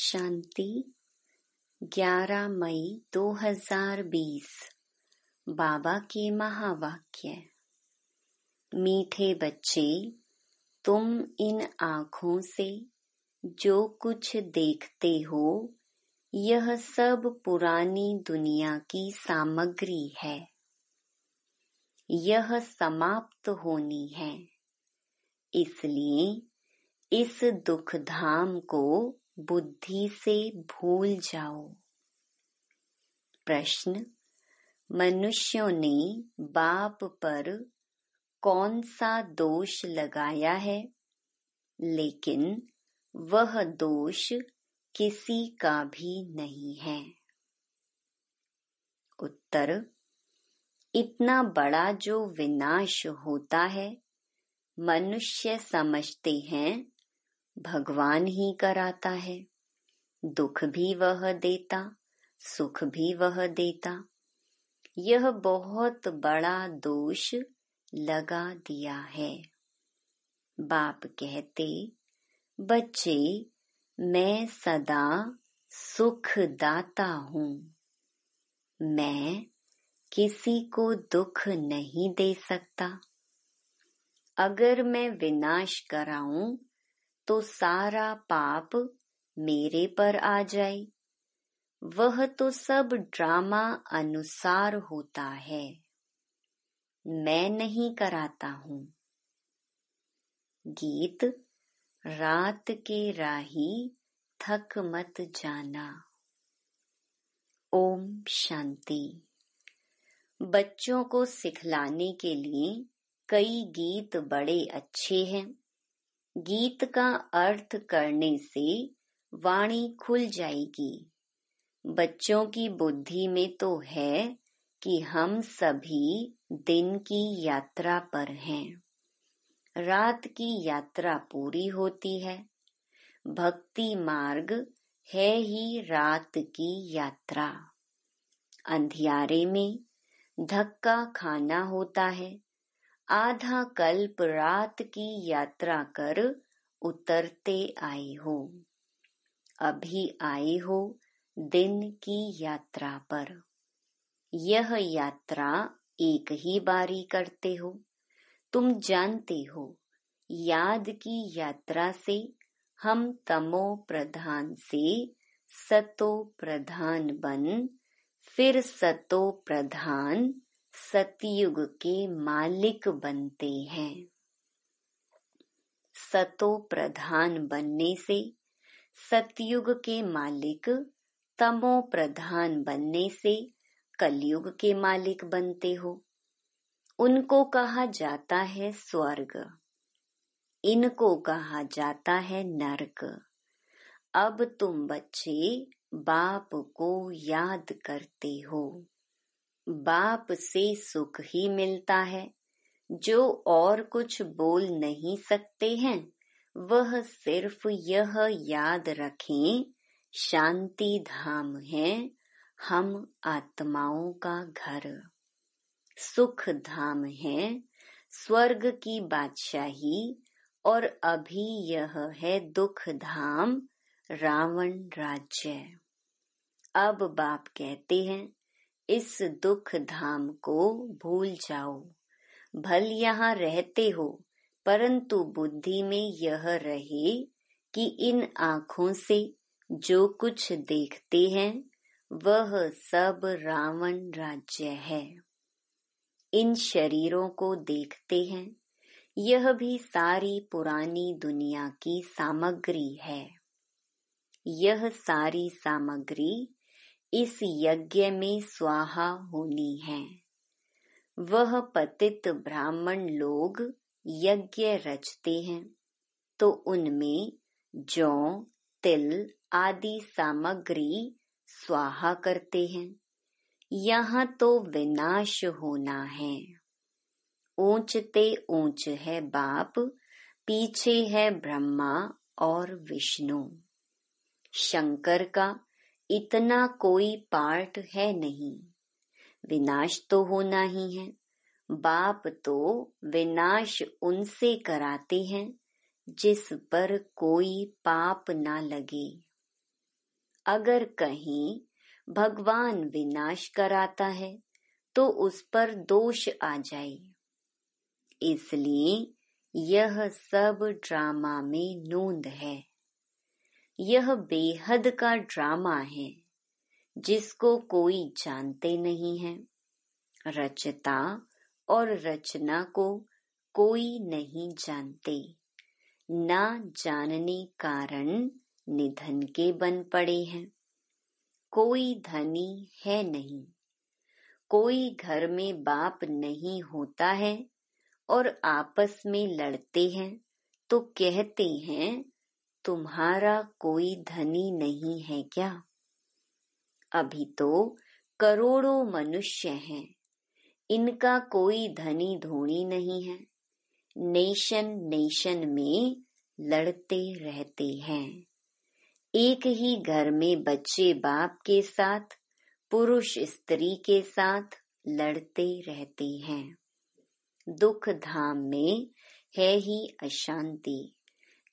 शांति 11 मई 2020 बाबा के महावाक्य मीठे बच्चे तुम इन आँखों से जो कुछ देखते हो यह सब पुरानी दुनिया की सामग्री है यह समाप्त होनी है इसलिए इस दुख धाम को बुद्धि से भूल जाओ प्रश्न मनुष्यों ने बाप पर कौन सा दोष लगाया है लेकिन वह दोष किसी का भी नहीं है उत्तर इतना बड़ा जो विनाश होता है मनुष्य समझते हैं भगवान ही कराता है दुख भी वह देता सुख भी वह देता यह बहुत बड़ा दोष लगा दिया है बाप कहते बच्चे मैं सदा सुख दाता हूँ मैं किसी को दुख नहीं दे सकता अगर मैं विनाश कराऊं तो सारा पाप मेरे पर आ जाए वह तो सब ड्रामा अनुसार होता है मैं नहीं कराता हूं गीत रात के राही थक मत जाना ओम शांति बच्चों को सिखलाने के लिए कई गीत बड़े अच्छे हैं गीत का अर्थ करने से वाणी खुल जाएगी बच्चों की बुद्धि में तो है कि हम सभी दिन की यात्रा पर हैं रात की यात्रा पूरी होती है भक्ति मार्ग है ही रात की यात्रा अंधियारे में धक्का खाना होता है आधा कल्प रात की यात्रा कर उतरते आए हो अभी आए हो दिन की यात्रा पर यह यात्रा एक ही बारी करते हो तुम जानते हो याद की यात्रा से हम तमो प्रधान से सतो प्रधान बन फिर सतो प्रधान सतयुग के मालिक बनते हैं सतो प्रधान बनने से सतयुग के मालिक तमो प्रधान बनने से कलयुग के मालिक बनते हो उनको कहा जाता है स्वर्ग इनको कहा जाता है नरक अब तुम बच्चे बाप को याद करते हो बाप से सुख ही मिलता है जो और कुछ बोल नहीं सकते हैं वह सिर्फ यह याद रखें शांति धाम है हम आत्माओं का घर सुख धाम है स्वर्ग की बादशाही और अभी यह है दुख धाम रावण राज्य अब बाप कहते हैं इस दुख धाम को भूल जाओ भल यहाँ रहते हो परंतु बुद्धि में यह रहे कि इन आँखों से जो कुछ देखते हैं वह सब रावण राज्य है इन शरीरों को देखते हैं यह भी सारी पुरानी दुनिया की सामग्री है यह सारी सामग्री इस यज्ञ में स्वाहा होनी है वह पतित ब्राह्मण लोग यज्ञ रचते हैं तो उनमें जौ तिल आदि सामग्री स्वाहा करते हैं यहाँ तो विनाश होना है ऊंचते ऊंच है बाप पीछे है ब्रह्मा और विष्णु शंकर का इतना कोई पार्ट है नहीं विनाश तो होना ही है बाप तो विनाश उनसे कराते हैं जिस पर कोई पाप ना लगे अगर कहीं भगवान विनाश कराता है तो उस पर दोष आ जाए इसलिए यह सब ड्रामा में नूंद है यह बेहद का ड्रामा है जिसको कोई जानते नहीं है रचता और रचना को कोई नहीं जानते ना जानने कारण निधन के बन पड़े हैं कोई धनी है नहीं कोई घर में बाप नहीं होता है और आपस में लड़ते हैं तो कहते हैं तुम्हारा कोई धनी नहीं है क्या अभी तो करोड़ों मनुष्य हैं इनका कोई धनी धोनी नहीं है नेशन नेशन में लड़ते रहते हैं एक ही घर में बच्चे बाप के साथ पुरुष स्त्री के साथ लड़ते रहते हैं दुख धाम में है ही अशांति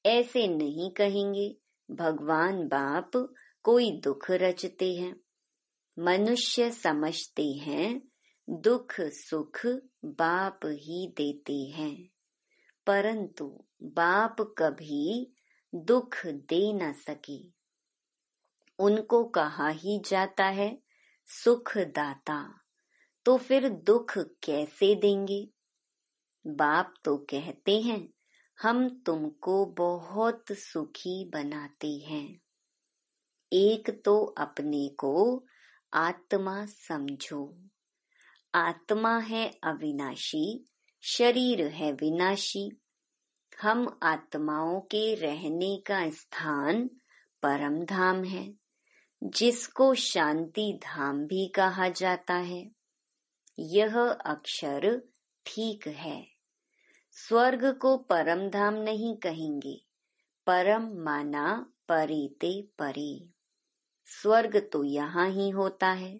ऐसे नहीं कहेंगे भगवान बाप कोई दुख रचते हैं मनुष्य समझते हैं दुख सुख बाप ही देते हैं परंतु बाप कभी दुख दे न सके उनको कहा ही जाता है सुख दाता तो फिर दुख कैसे देंगे बाप तो कहते हैं हम तुमको बहुत सुखी बनाते हैं एक तो अपने को आत्मा समझो आत्मा है अविनाशी शरीर है विनाशी हम आत्माओं के रहने का स्थान परम धाम है जिसको शांति धाम भी कहा जाता है यह अक्षर ठीक है स्वर्ग को परम धाम नहीं कहेंगे परम माना परीते परे स्वर्ग तो यहाँ ही होता है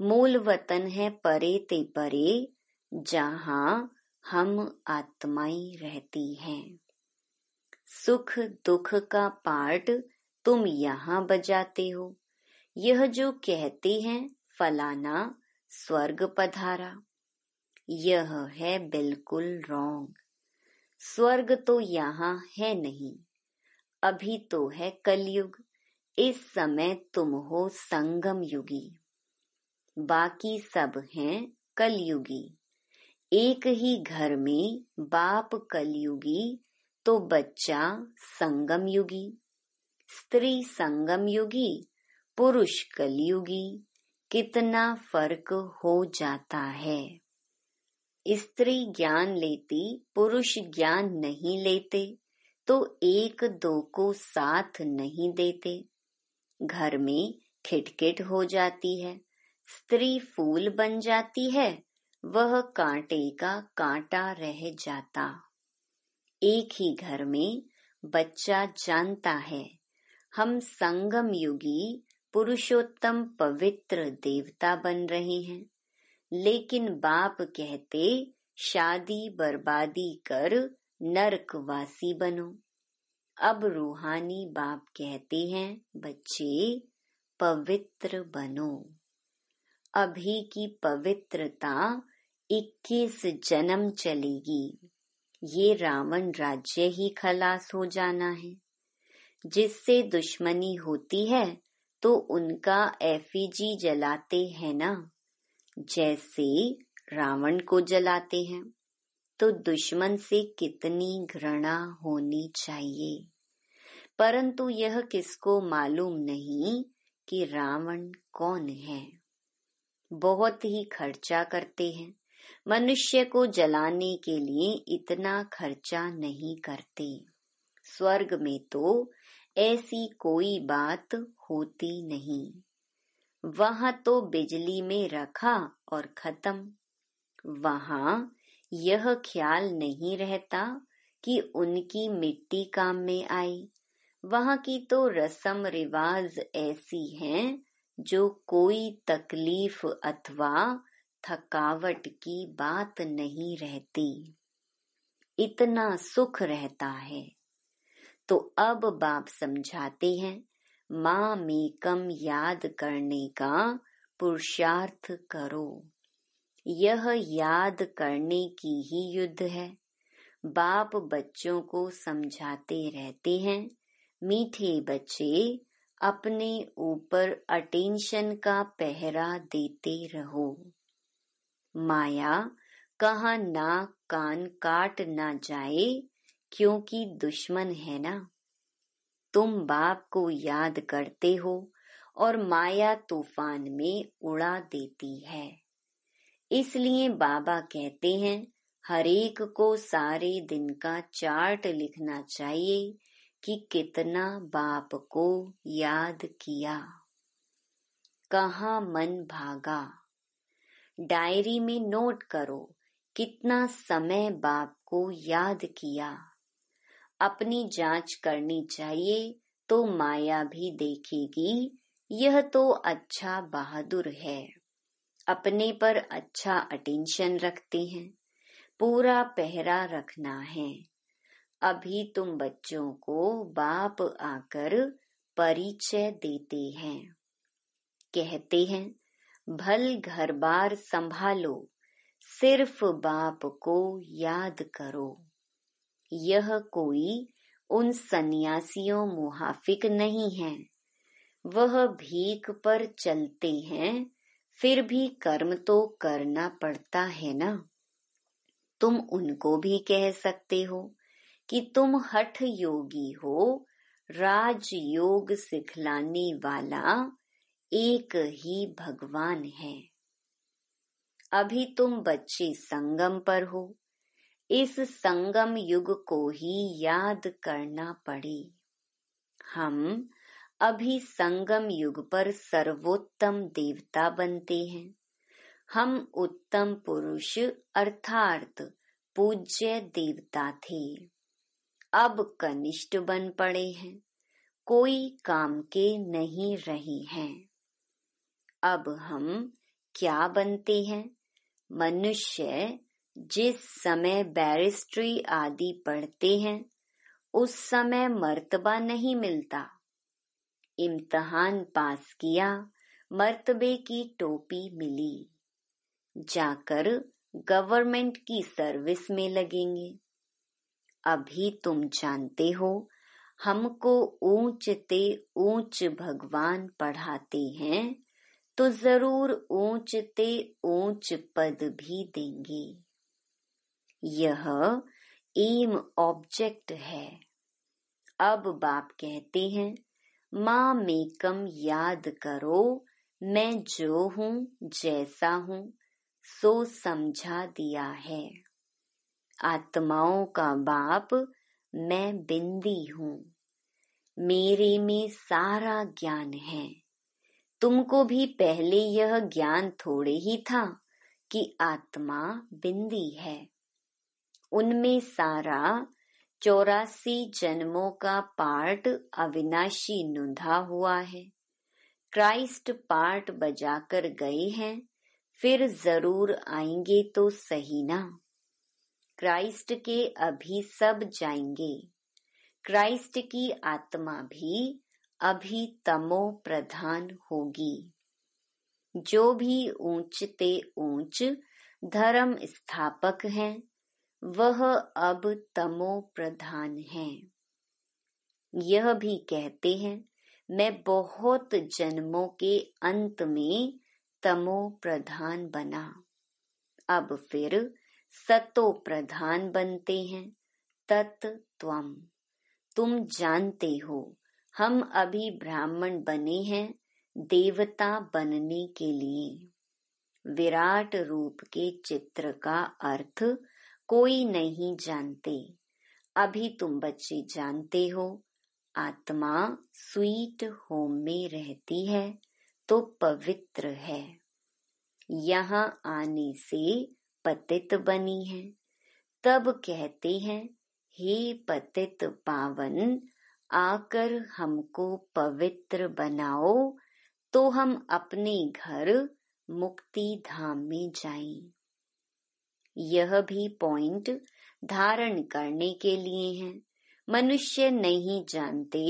मूल वतन है परे ते परे जहाँ हम आत्माएं रहती हैं सुख दुख का पार्ट तुम यहाँ बजाते हो यह जो कहते हैं फलाना स्वर्ग पधारा यह है बिल्कुल रॉन्ग स्वर्ग तो यहाँ है नहीं अभी तो है कलयुग इस समय तुम हो संगम युगी बाकी सब हैं कलयुगी एक ही घर में बाप कलयुगी तो बच्चा संगम युगी स्त्री संगम युगी पुरुष कलयुगी कितना फर्क हो जाता है स्त्री ज्ञान लेती पुरुष ज्ञान नहीं लेते तो एक दो को साथ नहीं देते घर में खिटखिट हो जाती है स्त्री फूल बन जाती है वह कांटे का कांटा रह जाता एक ही घर में बच्चा जानता है हम संगम युगी पुरुषोत्तम पवित्र देवता बन रहे हैं लेकिन बाप कहते शादी बर्बादी कर नरकवासी बनो अब रूहानी बाप कहते हैं बच्चे पवित्र बनो अभी की पवित्रता 21 जन्म चलेगी ये रावण राज्य ही खलास हो जाना है जिससे दुश्मनी होती है तो उनका एफीजी जलाते हैं ना जैसे रावण को जलाते हैं तो दुश्मन से कितनी घृणा होनी चाहिए परंतु यह किसको मालूम नहीं कि रावण कौन है बहुत ही खर्चा करते हैं मनुष्य को जलाने के लिए इतना खर्चा नहीं करते स्वर्ग में तो ऐसी कोई बात होती नहीं वहां तो बिजली में रखा और खत्म वहां यह ख्याल नहीं रहता कि उनकी मिट्टी काम में आई वहां की तो रसम रिवाज ऐसी हैं जो कोई तकलीफ अथवा थकावट की बात नहीं रहती इतना सुख रहता है तो अब बाप समझाते हैं मेकम याद करने का पुरुषार्थ करो यह याद करने की ही युद्ध है बाप बच्चों को समझाते रहते हैं मीठे बच्चे अपने ऊपर अटेंशन का पहरा देते रहो माया कहा ना कान काट ना जाए क्योंकि दुश्मन है ना तुम बाप को याद करते हो और माया तूफान में उड़ा देती है इसलिए बाबा कहते हैं हरेक को सारे दिन का चार्ट लिखना चाहिए कि कितना बाप को याद किया कहा मन भागा डायरी में नोट करो कितना समय बाप को याद किया अपनी जांच करनी चाहिए तो माया भी देखेगी यह तो अच्छा बहादुर है अपने पर अच्छा अटेंशन रखते हैं पूरा पहरा रखना है अभी तुम बच्चों को बाप आकर परिचय देते हैं कहते हैं भल घर बार संभालो सिर्फ बाप को याद करो यह कोई उन सन्यासियों मुहाफिक नहीं है वह भीख पर चलते हैं फिर भी कर्म तो करना पड़ता है ना तुम उनको भी कह सकते हो कि तुम हठ योगी हो राज योग सिखलाने वाला एक ही भगवान है अभी तुम बच्चे संगम पर हो इस संगम युग को ही याद करना पड़े हम अभी संगम युग पर सर्वोत्तम देवता बनते हैं हम उत्तम पुरुष अर्थात पूज्य देवता थे अब कनिष्ठ बन पड़े हैं कोई काम के नहीं रहे हैं अब हम क्या बनते हैं मनुष्य जिस समय बैरिस्ट्री आदि पढ़ते हैं उस समय मर्तबा नहीं मिलता इम्तहान पास किया मर्तबे की टोपी मिली जाकर गवर्नमेंट की सर्विस में लगेंगे अभी तुम जानते हो हमको ऊंचते ऊंच भगवान पढ़ाते हैं तो जरूर ऊंचते ऊंच पद भी देंगे यह एम ऑब्जेक्ट है अब बाप कहते हैं माँ मेकम याद करो मैं जो हूँ जैसा हूँ सो समझा दिया है आत्माओं का बाप मैं बिंदी हूँ मेरे में सारा ज्ञान है तुमको भी पहले यह ज्ञान थोड़े ही था कि आत्मा बिंदी है उनमें सारा चौरासी जन्मों का पार्ट अविनाशी नुंधा हुआ है क्राइस्ट पार्ट बजाकर गए हैं फिर जरूर आएंगे तो सही ना क्राइस्ट के अभी सब जाएंगे क्राइस्ट की आत्मा भी अभी तमो प्रधान होगी जो भी ऊंचते ऊंच धर्म स्थापक हैं वह अब तमो प्रधान है यह भी कहते हैं मैं बहुत जन्मों के अंत में तमो प्रधान बना अब फिर सतो प्रधान बनते हैं तत् त्वम तुम जानते हो हम अभी ब्राह्मण बने हैं देवता बनने के लिए विराट रूप के चित्र का अर्थ कोई नहीं जानते अभी तुम बच्चे जानते हो आत्मा स्वीट होम में रहती है तो पवित्र है यहाँ आने से पतित बनी है तब कहते हैं हे पतित पावन आकर हमको पवित्र बनाओ तो हम अपने घर मुक्ति धाम में जाएं। यह भी पॉइंट धारण करने के लिए है मनुष्य नहीं जानते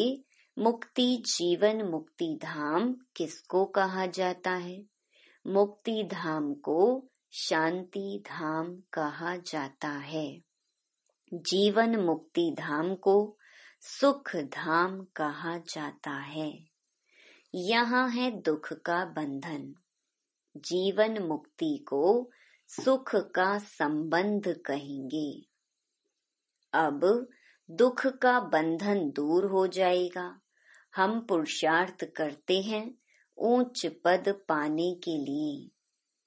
मुक्ति जीवन मुक्ति धाम किसको कहा जाता है मुक्ति धाम को शांति धाम कहा जाता है जीवन मुक्ति धाम को सुख धाम कहा जाता है यहाँ है दुख का बंधन जीवन मुक्ति को सुख का संबंध कहेंगे अब दुख का बंधन दूर हो जाएगा हम पुरुषार्थ करते हैं ऊंच पद पाने के लिए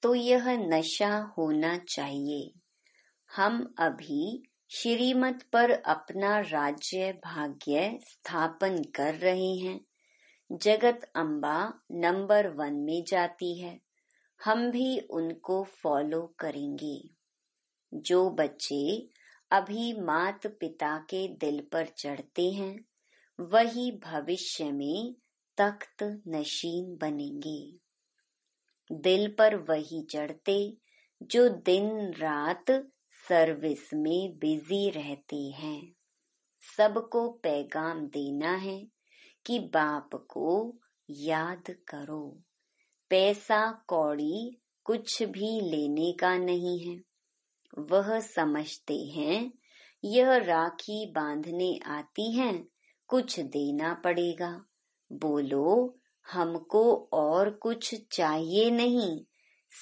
तो यह नशा होना चाहिए हम अभी श्रीमत पर अपना राज्य भाग्य स्थापन कर रहे हैं जगत अम्बा नंबर वन में जाती है हम भी उनको फॉलो करेंगे जो बच्चे अभी मात पिता के दिल पर चढ़ते हैं वही भविष्य में तख्त नशीन बनेंगे दिल पर वही चढ़ते जो दिन रात सर्विस में बिजी रहते हैं सबको पैगाम देना है कि बाप को याद करो पैसा कौड़ी कुछ भी लेने का नहीं है वह समझते हैं यह राखी बांधने आती हैं कुछ देना पड़ेगा बोलो हमको और कुछ चाहिए नहीं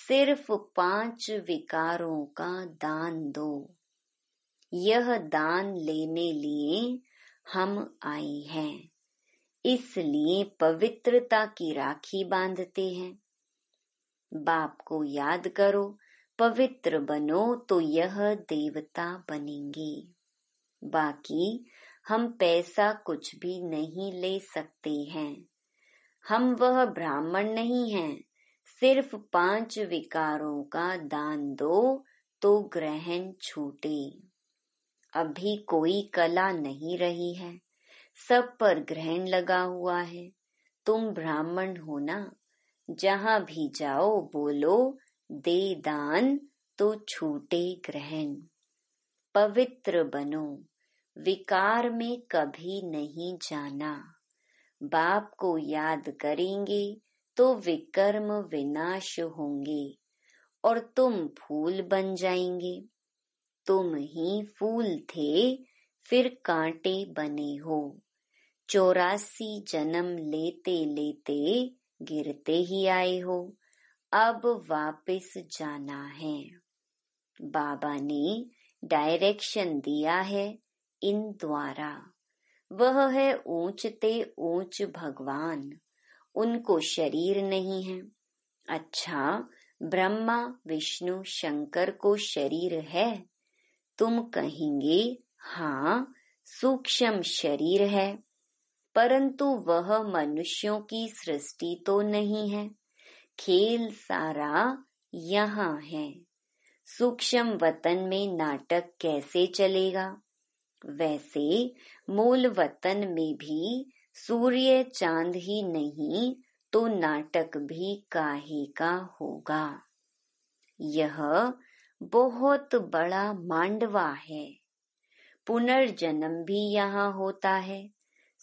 सिर्फ पांच विकारों का दान दो यह दान लेने लिए हम आई हैं इसलिए पवित्रता की राखी बांधते हैं बाप को याद करो पवित्र बनो तो यह देवता बनेंगे बाकी हम पैसा कुछ भी नहीं ले सकते हैं हम वह ब्राह्मण नहीं हैं सिर्फ पांच विकारों का दान दो तो ग्रहण छूटे अभी कोई कला नहीं रही है सब पर ग्रहण लगा हुआ है तुम ब्राह्मण हो ना जहाँ भी जाओ बोलो दे दान तो छूटे ग्रहण पवित्र बनो विकार में कभी नहीं जाना बाप को याद करेंगे तो विकर्म विनाश होंगे और तुम फूल बन जाएंगे तुम ही फूल थे फिर कांटे बने हो चौरासी जन्म लेते लेते गिरते ही आए हो अब वापस जाना है बाबा ने डायरेक्शन दिया है इन द्वारा वह है ऊंचते ऊंच भगवान उनको शरीर नहीं है अच्छा ब्रह्मा विष्णु शंकर को शरीर है तुम कहेंगे हाँ सूक्ष्म शरीर है परंतु वह मनुष्यों की सृष्टि तो नहीं है खेल सारा यहाँ है सूक्ष्म वतन में नाटक कैसे चलेगा वैसे मूल वतन में भी सूर्य चांद ही नहीं तो नाटक भी काहे का होगा यह बहुत बड़ा मांडवा है पुनर्जन्म भी यहाँ होता है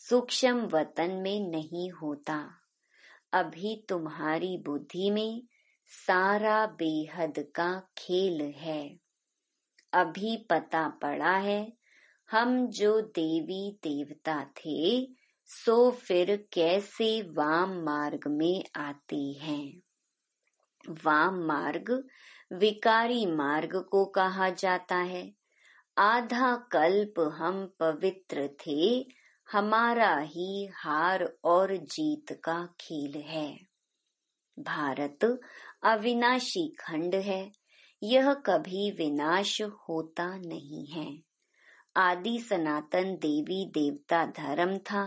सूक्ष्म वतन में नहीं होता अभी तुम्हारी बुद्धि में सारा बेहद का खेल है अभी पता पड़ा है हम जो देवी देवता थे सो फिर कैसे वाम मार्ग में आते हैं वाम मार्ग विकारी मार्ग को कहा जाता है आधा कल्प हम पवित्र थे हमारा ही हार और जीत का खेल है भारत अविनाशी खंड है यह कभी विनाश होता नहीं है आदि सनातन देवी देवता धर्म था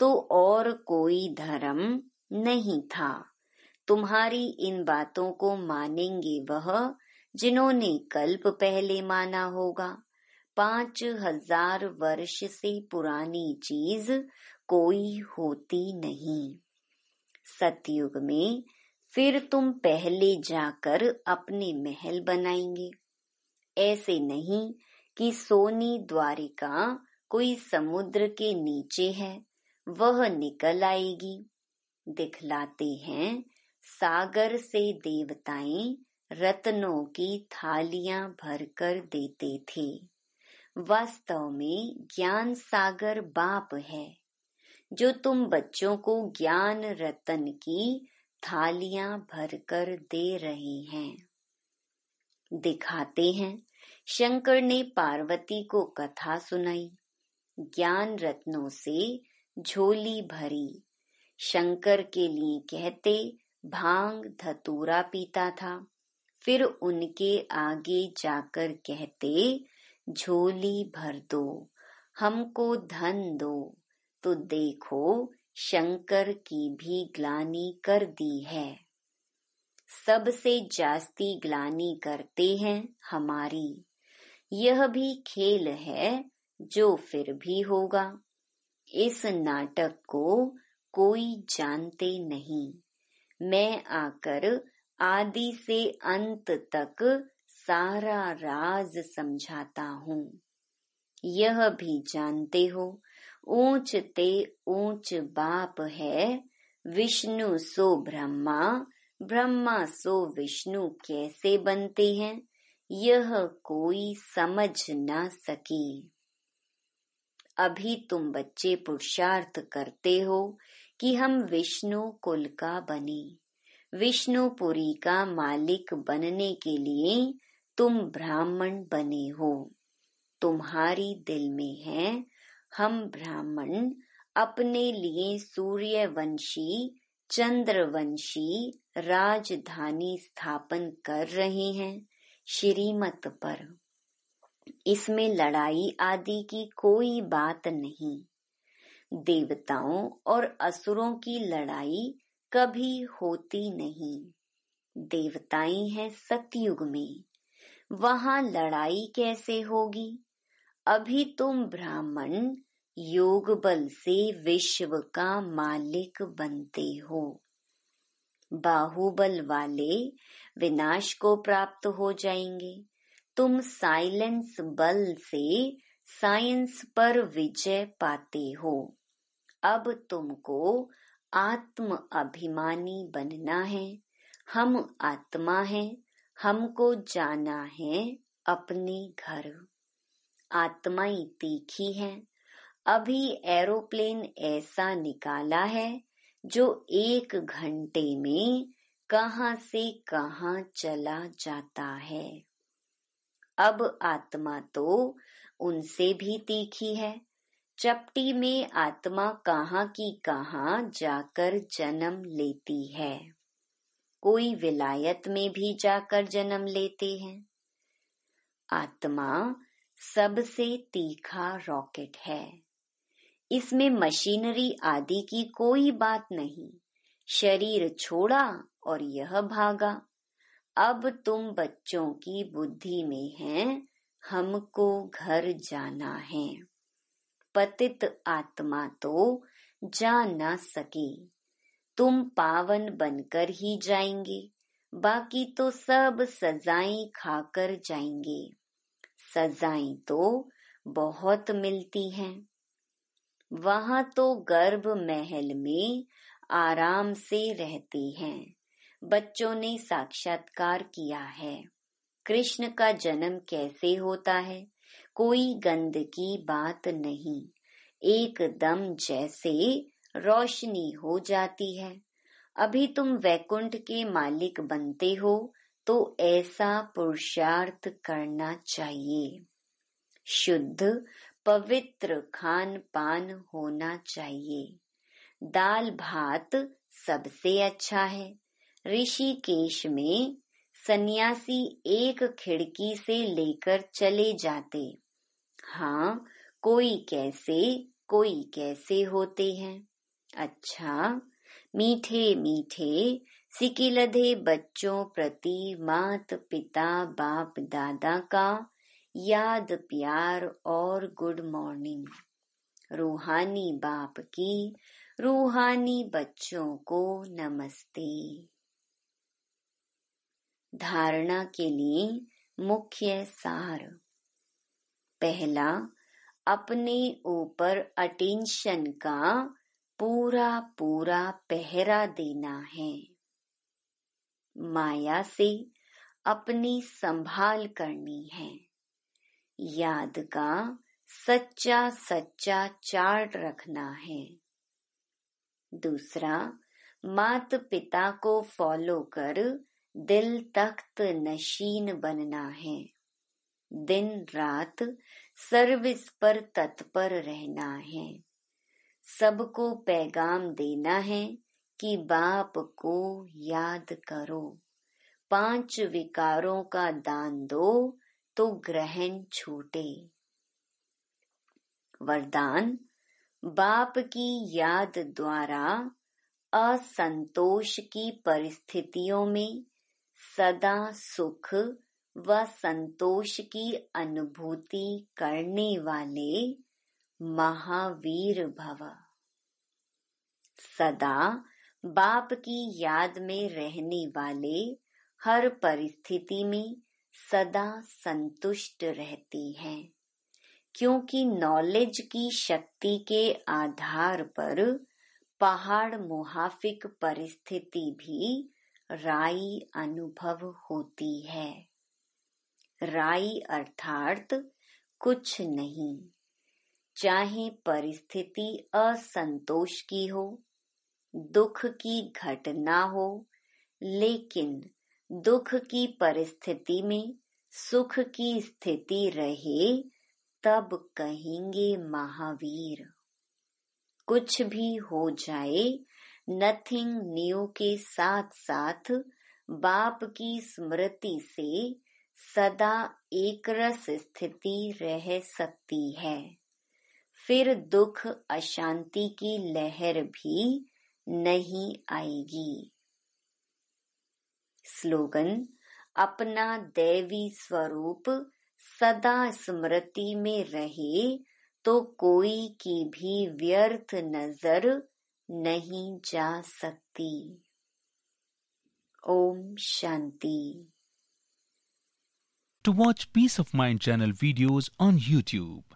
तो और कोई धर्म नहीं था तुम्हारी इन बातों को मानेंगे वह जिन्होंने कल्प पहले माना होगा पांच हजार वर्ष से पुरानी चीज कोई होती नहीं सतयुग में फिर तुम पहले जाकर अपने महल बनाएंगे ऐसे नहीं कि सोनी द्वारिका कोई समुद्र के नीचे है वह निकल आएगी दिखलाते हैं सागर से देवताएं रत्नों की थालियां भरकर देते थे वास्तव में ज्ञान सागर बाप है जो तुम बच्चों को ज्ञान रतन की थालियां भरकर दे रहे हैं दिखाते हैं शंकर ने पार्वती को कथा सुनाई ज्ञान रत्नों से झोली भरी शंकर के लिए कहते भांग धतूरा पीता था फिर उनके आगे जाकर कहते झोली भर दो हमको धन दो तो देखो शंकर की भी ग्लानी कर दी है सबसे जास्ती ग्लानी करते हैं हमारी यह भी खेल है जो फिर भी होगा इस नाटक को कोई जानते नहीं मैं आकर आदि से अंत तक सारा राज समझाता हूँ यह भी जानते हो ते ऊंच बाप है विष्णु सो ब्रह्मा ब्रह्मा सो विष्णु कैसे बनते हैं यह कोई समझ ना सकी अभी तुम बच्चे पुरुषार्थ करते हो कि हम विष्णु कुल का बने विष्णुपुरी का मालिक बनने के लिए तुम ब्राह्मण बने हो तुम्हारी दिल में है हम ब्राह्मण अपने लिए सूर्यवंशी चंद्रवंशी राजधानी स्थापन कर रहे हैं श्रीमत पर इसमें लड़ाई आदि की कोई बात नहीं देवताओं और असुरों की लड़ाई कभी होती नहीं देवताएं हैं सतयुग में वहां लड़ाई कैसे होगी अभी तुम ब्राह्मण योग बल से विश्व का मालिक बनते हो बाहुबल वाले विनाश को प्राप्त हो जाएंगे तुम साइलेंस बल से साइंस पर विजय पाते हो अब तुमको आत्म अभिमानी बनना है हम आत्मा हैं हमको जाना है अपने घर आत्माएं तीखी है अभी एरोप्लेन ऐसा निकाला है जो एक घंटे में कहा से कहा चला जाता है अब आत्मा तो उनसे भी तीखी है चपटी में आत्मा कहाँ की कहाँ जाकर जन्म लेती है कोई विलायत में भी जाकर जन्म लेते हैं आत्मा सबसे तीखा रॉकेट है इसमें मशीनरी आदि की कोई बात नहीं शरीर छोड़ा और यह भागा अब तुम बच्चों की बुद्धि में हैं, हमको घर जाना है पतित आत्मा तो जा ना सकी तुम पावन बनकर ही जाएंगे बाकी तो सब सजाएं खाकर जाएंगे सजाएं तो बहुत मिलती हैं। वहां तो गर्भ महल में आराम से रहते हैं। बच्चों ने साक्षात्कार किया है कृष्ण का जन्म कैसे होता है कोई गंद की बात नहीं एकदम जैसे रोशनी हो जाती है अभी तुम वैकुंठ के मालिक बनते हो तो ऐसा पुरुषार्थ करना चाहिए शुद्ध पवित्र खान पान होना चाहिए दाल भात सबसे अच्छा है ऋषिकेश में सन्यासी एक खिड़की से लेकर चले जाते हाँ कोई कैसे कोई कैसे होते हैं अच्छा मीठे मीठे सिकिलधे बच्चों प्रति मात पिता बाप दादा का याद प्यार और गुड मॉर्निंग रूहानी बाप की रूहानी बच्चों को नमस्ते धारणा के लिए मुख्य सार पहला अपने ऊपर अटेंशन का पूरा पूरा पहरा देना है माया से अपनी संभाल करनी है याद का सच्चा सच्चा चार्ट रखना है दूसरा मात पिता को फॉलो कर दिल तख्त नशीन बनना है दिन रात सर्विस पर तत्पर रहना है सबको पैगाम देना है कि बाप को याद करो पांच विकारों का दान दो तो ग्रहण छूटे वरदान बाप की याद द्वारा असंतोष की परिस्थितियों में सदा सुख व संतोष की अनुभूति करने वाले महावीर भव सदा बाप की याद में रहने वाले हर परिस्थिति में सदा संतुष्ट रहती है क्योंकि नॉलेज की शक्ति के आधार पर पहाड़ मुहाफिक परिस्थिति भी राई अनुभव होती है राई अर्थात कुछ नहीं चाहे परिस्थिति असंतोष की हो दुख की घटना हो लेकिन दुख की परिस्थिति में सुख की स्थिति रहे तब कहेंगे महावीर कुछ भी हो जाए नथिंग न्यू के साथ साथ बाप की स्मृति से सदा एक रस स्थिति रह सकती है फिर दुख अशांति की लहर भी नहीं आएगी स्लोगन अपना दैवी स्वरूप सदा स्मृति में रहे तो कोई की भी व्यर्थ नजर नहीं जा सकती ओम शांति to watch peace of mind channel videos on YouTube